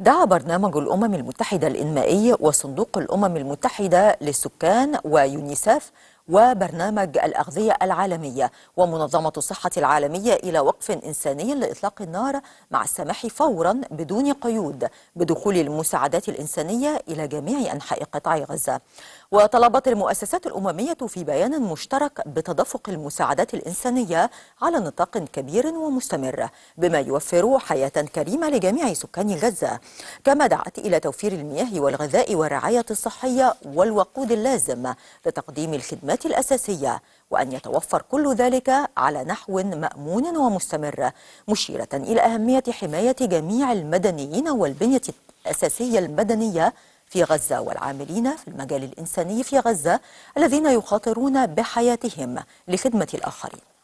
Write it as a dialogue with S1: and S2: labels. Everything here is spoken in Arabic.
S1: دعا برنامج الأمم المتحدة الإنمائي وصندوق الأمم المتحدة للسكان ويونيسف وبرنامج الأغذية العالمية ومنظمة الصحة العالمية إلى وقف إنساني لإطلاق النار مع السماح فورا بدون قيود بدخول المساعدات الإنسانية إلى جميع أنحاء قطاع غزة وطلبت المؤسسات الأممية في بيان مشترك بتدفق المساعدات الإنسانية على نطاق كبير ومستمر بما يوفر حياة كريمة لجميع سكان غزة كما دعت إلى توفير المياه والغذاء والرعاية الصحية والوقود اللازم لتقديم الخدمات الخدمات الأساسية وأن يتوفر كل ذلك على نحو مأمون ومستمر مشيرة إلى أهمية حماية جميع المدنيين والبنية الأساسية المدنية في غزة والعاملين في المجال الإنساني في غزة الذين يخاطرون بحياتهم لخدمة الآخرين